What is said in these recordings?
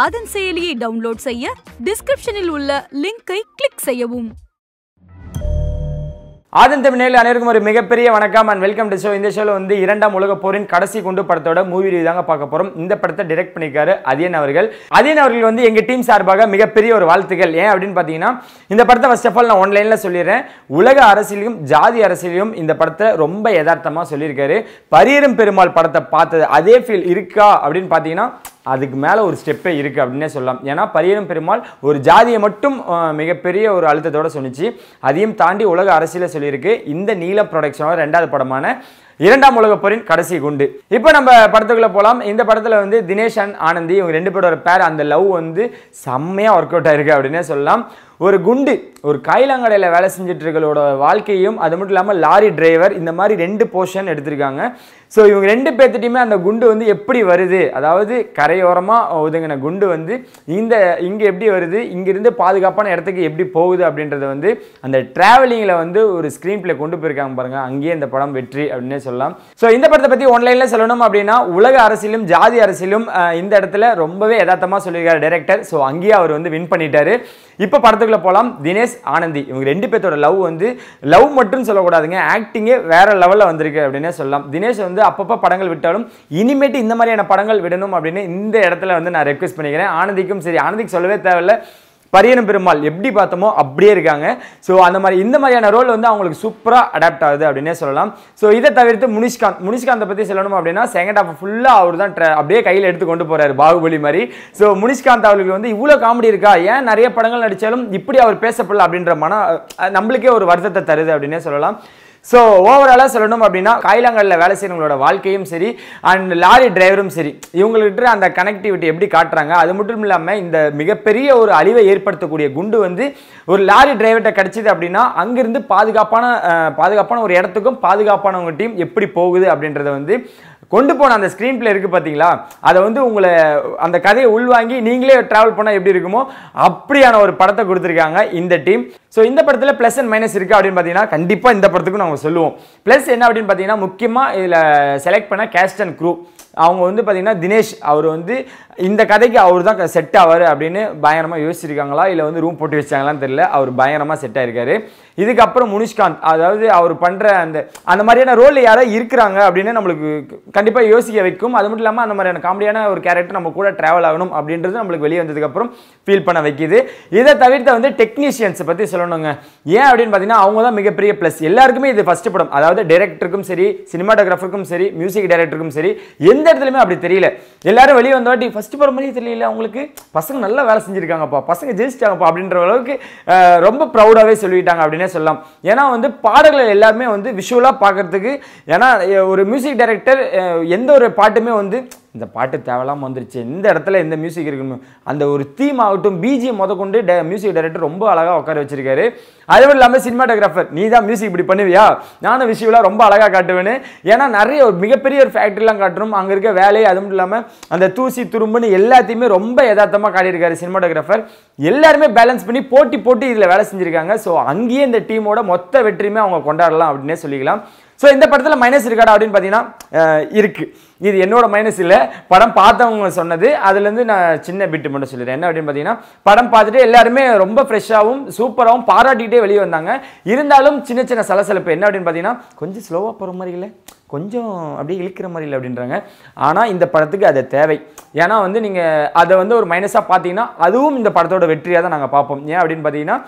ஆதன் செயலியை டவுன்லோட் செய்ய டிஸ்கிரிப்ஷனில் உள்ள லிங்கை கிளிக் செய்யவும் ஆதன் தமிழ்நிலையில் அனைவருக்கும் ஒரு மிகப்பெரிய வணக்கம் அண்ட் வெல்கம் டு ஷோ இந்த ஷோவில் வந்து இரண்டாம் உலக போரின் கடைசி குண்டு படத்தோட மூவி ரிவ்யூ தாங்க பார்க்க போகிறோம் இந்த படத்தை டிரெக்ட் பண்ணியிருக்காரு அதியன் அவர்கள் அதியன் அவர்கள் வந்து எங்கள் டீம் சார்பாக மிகப்பெரிய ஒரு வாழ்த்துக்கள் ஏன் அப்படின்னு பார்த்தீங்கன்னா இந்த படத்தை ஃபர்ஸ்ட் ஆஃப் ஆல் நான் ஆன்லைனில் சொல்லிடுறேன் உலக அரசியலையும் ஜாதி அரசியலையும் இந்த படத்தை ரொம்ப யதார்த்தமாக சொல்லியிருக்காரு பரியரும் பெருமாள் படத்தை பார்த்தது அதே ஃபீல் இருக்கா அப்படின்னு பார்த்தீங்கன்னா அதுக்கு மேலே ஒரு ஸ்டெப்பே இருக்குது அப்படின்னே சொல்லலாம் ஏன்னா பரியரும் பெருமாள் ஒரு ஜாதியை மட்டும் மிகப்பெரிய ஒரு அழுத்தத்தோடு சொன்னிச்சு அதையும் தாண்டி உலக அரசியலை சொல்லியிருக்கு இந்த நீல ப்ரொடக்ஷனோட ரெண்டாவது படமான இரண்டாம் உலக போரின் கடைசி குண்டு இப்போ நம்ம படத்துக்குள்ளே போகலாம் இந்த படத்தில் வந்து தினேஷ் அண்ட் ஆனந்தி இவங்க ரெண்டு பேரோட பேர் அந்த லவ் வந்து செம்மையாக ஒர்க் அவுட் ஆயிருக்கு அப்படின்னே சொல்லலாம் ஒரு குண்டு ஒரு கைலாங்கடையில் வேலை செஞ்சிட்ருக்களோட வாழ்க்கையும் அது மட்டும் இல்லாமல் லாரி டிரைவர் இந்த மாதிரி ரெண்டு போர்ஷன் எடுத்திருக்காங்க ஸோ இவங்க ரெண்டு பேர்த்திட்டையுமே அந்த குண்டு வந்து எப்படி வருது அதாவது கரையோரமாக ஒதுங்கின குண்டு வந்து இந்த இங்கே எப்படி வருது இங்கேருந்து பாதுகாப்பான இடத்துக்கு எப்படி போகுது அப்படின்றத வந்து அந்த ட்ராவலிங்கில் வந்து ஒரு ஸ்க்ரீன் பிளே கொண்டு போயிருக்காங்க பாருங்கள் அங்கேயே இந்த படம் வெற்றி அப்படின்னே சொல்லலாம் சொல்லலாம் ஸோ இந்த படத்தை பற்றி ஒன்லைனில் சொல்லணும் அப்படின்னா உலக அரசியலும் ஜாதி அரசியலும் இந்த இடத்துல ரொம்பவே யதார்த்தமாக சொல்லியிருக்கார் டைரக்டர் ஸோ அங்கேயே அவர் வந்து வின் பண்ணிட்டாரு இப்போ படத்துக்குள்ளே போகலாம் தினேஷ் ஆனந்தி இவங்க ரெண்டு பேர்த்தோட லவ் வந்து லவ் மட்டும் சொல்லக்கூடாதுங்க ஆக்டிங்கே வேற லெவலில் வந்திருக்கு அப்படின்னே சொல்லலாம் தினேஷ் வந்து அப்பப்போ படங்கள் விட்டாலும் இனிமேட்டு இந்த மாதிரியான படங்கள் விடணும் அப்படின்னு இந்த இடத்துல வந்து நான் ரெக்வஸ்ட் பண்ணிக்கிறேன் ஆனந்திக்கும் சரி ஆனந்திக்கு சொல்லவே தேவையில்லை பரியனும் பெருமாள் எப்படி பார்த்தோமோ அப்படியே இருக்காங்க ஸோ அந்த மாதிரி இந்த மாதிரியான ரோல் வந்து அவங்களுக்கு சூப்பராக அடாப்ட் ஆகுது அப்படின்னே சொல்லலாம் ஸோ இதை தவிர்த்து முனிஷ்காந்த் முனிஷ்காந்தை பற்றி சொல்லணும் அப்படின்னா செகண்ட் ஹாஃப் ஃபுல்லாக அவர் தான் அப்படியே கையில் எடுத்து கொண்டு போகிறாரு பாகுபலி மாதிரி ஸோ முனிஷ்காந்த் அவர்களுக்கு வந்து இவ்வளோ காமெடி இருக்கா ஏன் நிறைய படங்கள் நடித்தாலும் இப்படி அவர் பேசப்படல அப்படின்ற மன நம்மளுக்கே ஒரு வருத்தத்தை தருது அப்படின்னே சொல்லலாம் ஸோ ஓவராலாக சொல்லணும் அப்படின்னா காயிலாங்கல்ல வேலை செய்யறவங்களோட வாழ்க்கையும் சரி அண்ட் லாரி டிரைவரும் சரி இவங்கள்ட்ட அந்த கனெக்டிவிட்டி எப்படி காட்டுறாங்க அது மட்டும் இல்லாமல் இந்த மிகப்பெரிய ஒரு அழிவை ஏற்படுத்தக்கூடிய குண்டு வந்து ஒரு லாரி டிரைவர்கிட்ட கிடச்சிது அப்படின்னா அங்கேருந்து பாதுகாப்பான பாதுகாப்பான ஒரு இடத்துக்கும் பாதுகாப்பானவங்க டீம் எப்படி போகுது அப்படின்றத வந்து கொண்டு போன அந்த ஸ்க்ரீன் பிளே இருக்குது பார்த்தீங்களா அதை வந்து உங்களை அந்த கதையை உள்வாங்கி நீங்களே ட்ராவல் பண்ணால் எப்படி இருக்குமோ அப்படியான ஒரு படத்தை கொடுத்துருக்காங்க இந்த டீம் ஸோ இந்த படத்தில் ப்ளஸ் அண்ட் மைனஸ் இருக்குது அப்படின்னு பார்த்தீங்கன்னா கண்டிப்பாக இந்த படத்துக்கும் நாங்கள் சொல்லுவோம் ப்ளஸ் என்ன அப்படின்னு பார்த்தீங்கன்னா முக்கியமாக இதில் செலக்ட் பண்ண கேஸ்ட் அண்ட் குரூ அவங்க வந்து பார்த்தீங்கன்னா தினேஷ் அவர் வந்து இந்த கதைக்கு அவர் தான் செட் ஆவார் அப்படின்னு பயங்கரமாக யோசிச்சிருக்காங்களா இல்லை வந்து ரூம் போட்டு வச்சாங்களான்னு தெரியல அவர் பயங்கரமாக செட் ஆகிருக்காரு இதுக்கப்புறம் முனிஷ்காந்த் அதாவது அவர் பண்ணுற அந்த அந்த மாதிரியான ரோல் யாரோ இருக்கிறாங்க அப்படின்னு நம்மளுக்கு கண்டிப்பாக யோசிக்க வைக்கும் அது மட்டும் இல்லாமல் அந்த மாதிரியான காமெடியான ஒரு கேரக்டர் நம்ம கூட ட்ராவல் ஆகணும் அப்படின்றது நம்மளுக்கு வெளியே வந்ததுக்கப்புறம் ஃபீல் பண்ண வைக்கிது இதை தவிர்த்து வந்து டெக்னீஷியன்ஸை பற்றி சொல்ல சொல்லணுங்க ஏன் அப்படின்னு பார்த்தீங்கன்னா அவங்க தான் மிகப்பெரிய ப்ளஸ் எல்லாருக்குமே இது ஃபஸ்ட் படம் அதாவது டேரக்டருக்கும் சரி சினிமாட்டோகிராஃபருக்கும் சரி மியூசிக் டைரக்டருக்கும் சரி எந்த இடத்துலையுமே அப்படி தெரியல எல்லாரும் வெளியே வந்தவாட்டி ஃபஸ்ட் படம் மாதிரியே தெரியல அவங்களுக்கு பசங்க நல்லா வேலை செஞ்சுருக்காங்கப்பா பசங்க ஜெயிச்சிட்டாங்கப்பா அப்படின்ற அளவுக்கு ரொம்ப ப்ரௌடாகவே சொல்லிட்டாங்க அப்படின்னே சொல்லலாம் ஏன்னா வந்து பாடல்கள் எல்லாருமே வந்து விஷுவலாக பார்க்குறதுக்கு ஏன்னா ஒரு மியூசிக் டைரக்டர் எந்த ஒரு பாட்டுமே வந்து இந்த பாட்டு தேவையில்லாமல் வந்துருச்சு இந்த இடத்துல எந்த மியூசிக் இருக்கணும் அந்த ஒரு தீம் ஆகட்டும் பிஜிஎம் முத கொண்டு டே மியூசிக் டைரக்டர் ரொம்ப அழகாக உட்கார வச்சிருக்காரு அதுவும் இல்லாமல் சினிமாட்டோகிராஃபர் நீ தான் மியூசிக் இப்படி பண்ணுவியா நானும் விஷயம்லாம் ரொம்ப அழகாக காட்டுவேன்னு ஏன்னா நிறைய ஒரு மிகப்பெரிய ஒரு ஃபேக்ட்ரிலாம் காட்டணும் அங்கே இருக்க வேலையை அது மட்டும் இல்லாமல் அந்த தூசி துரும்புன்னு எல்லாத்தையுமே ரொம்ப யதார்த்தமாக காட்டியிருக்காரு சினிமாட்டோகிராஃபர் எல்லாருமே பேலன்ஸ் பண்ணி போட்டி போட்டி இதில் வேலை செஞ்சுருக்காங்க ஸோ அங்கேயே இந்த டீமோட மொத்த வெற்றியுமே அவங்க கொண்டாடலாம் அப்படின்னே சொல்லிக்கலாம் ஸோ இந்த படத்தில் மைனஸ் இருக்காடா அப்படின்னு பார்த்தீங்கன்னா இருக்குது இது என்னோட மைனஸ் இல்லை படம் பார்த்தவங்க சொன்னது அதுலேருந்து நான் சின்ன பிட்டு மட்டும் சொல்லிடுறேன் என்ன அப்படின்னு பார்த்தீங்கன்னா படம் பார்த்துட்டு எல்லாருமே ரொம்ப ஃப்ரெஷ்ஷாகவும் சூப்பராகவும் பாராட்டிக்கிட்டே வெளியே வந்தாங்க இருந்தாலும் சின்ன சின்ன சலசலப்பு என்ன அப்படின்னு பார்த்தீங்கன்னா கொஞ்சம் ஸ்லோவாக போகிற மாதிரி இல்லை கொஞ்சம் அப்படியே இழுக்கிற மாதிரி இல்லை அப்படின்றாங்க ஆனால் இந்த படத்துக்கு அது தேவை ஏன்னா வந்து நீங்கள் அதை வந்து ஒரு மைனஸாக பார்த்தீங்கன்னா அதுவும் இந்த படத்தோட வெற்றியாக தான் நாங்கள் பார்ப்போம் ஏன் அப்படின்னு பார்த்தீங்கன்னா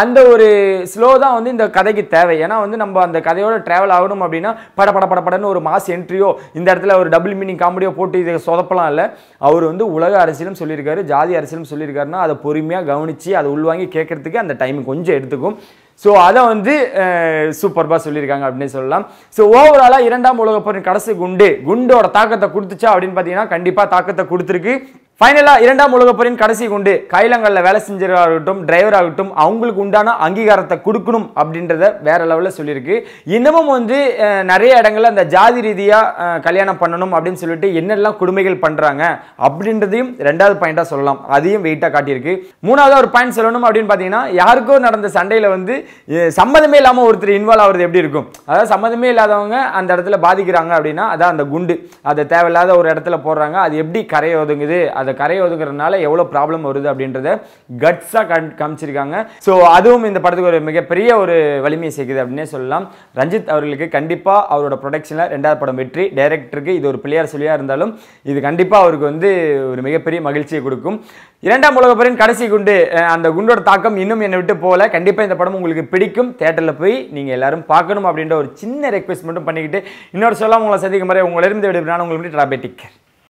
அந்த ஒரு ஸ்லோ தான் வந்து இந்த கதைக்கு தேவை ஏன்னா வந்து நம்ம அந்த கதையோட ட்ராவல் ஆகணும் அப்படின்னா பட பட பட படன்னு ஒரு மாஸ் என்ட்ரியோ இந்த இடத்துல ஒரு டபுள் மீனிங் காமெடியோ போட்டு இதை சொதப்பலாம் இல்லை அவர் வந்து உலக அரசியலும் சொல்லியிருக்காரு ஜாதி அரசியலும் சொல்லியிருக்காருன்னா அதை பொறுமையாக கவனித்து அதை உள்வாங்கி கேட்கறதுக்கு அந்த டைம் கொஞ்சம் எடுத்துக்கும் ஸோ அதை வந்து சூப்பர்பாக சொல்லியிருக்காங்க அப்படின்னு சொல்லலாம் ஸோ ஓவராலாக இரண்டாம் உலகப்போரின் கடைசி குண்டு குண்டோட தாக்கத்தை கொடுத்துச்சா அப்படின்னு பார்த்தீங்கன்னா கண்டிப்பாக தாக்கத்தை கொடுத்துருக்கு ஃபைனலாக இரண்டாம் உலகப்பரின் கடைசி கொண்டு கைலங்களில் வேலை செஞ்சவராகட்டும் டிரைவராகட்டும் அவங்களுக்கு உண்டான அங்கீகாரத்தை கொடுக்கணும் அப்படின்றத வேற லெவலில் சொல்லியிருக்கு இன்னமும் வந்து நிறைய இடங்களில் அந்த ஜாதி ரீதியாக கல்யாணம் பண்ணணும் அப்படின்னு சொல்லிட்டு என்னெல்லாம் கொடுமைகள் பண்ணுறாங்க அப்படின்றதையும் ரெண்டாவது பாயிண்டாக சொல்லலாம் அதையும் வெயிட்டாக காட்டியிருக்கு மூணாவது ஒரு பாயிண்ட் சொல்லணும் அப்படின்னு பார்த்தீங்கன்னா யாருக்கோ நடந்த சண்டையில் வந்து சம்மதமே இல்லாமல் ஒருத்தர் இன்வால்வ் ஆகிறது எப்படி இருக்கும் அதாவது சம்மதமே இல்லாதவங்க அந்த இடத்துல பாதிக்கிறாங்க அப்படின்னா அதான் அந்த குண்டு அதை தேவையில்லாத ஒரு இடத்துல போடுறாங்க அது எப்படி கரையை ஒதுங்குது அதை அதை கரையை ஒதுக்குறதுனால எவ்வளோ ப்ராப்ளம் வருது அப்படின்றத கட்ஸாக கண் காமிச்சிருக்காங்க ஸோ அதுவும் இந்த படத்துக்கு ஒரு மிகப்பெரிய ஒரு வலிமையை சேர்க்குது அப்படின்னே சொல்லலாம் ரஞ்சித் அவர்களுக்கு கண்டிப்பாக அவரோட ப்ரொடக்ஷனில் ரெண்டாவது படம் வெற்றி டைரக்டருக்கு இது ஒரு பிள்ளையார் சொல்லியாக இருந்தாலும் இது கண்டிப்பாக அவருக்கு வந்து ஒரு மிகப்பெரிய மகிழ்ச்சியை கொடுக்கும் இரண்டாம் உலகப்பரின் போரின் கடைசி குண்டு அந்த குண்டோட தாக்கம் இன்னும் என்னை விட்டு போகல கண்டிப்பாக இந்த படம் உங்களுக்கு பிடிக்கும் தேட்டரில் போய் நீங்கள் எல்லாரும் பார்க்கணும் அப்படின்ற ஒரு சின்ன ரெக்வெஸ்ட் மட்டும் பண்ணிக்கிட்டு இன்னொரு சொல்ல உங்களை சந்திக்கும் முறை உங்களிருந்து விடுப்பினாலும் உங்களுக்கு டிராபேட்டிக்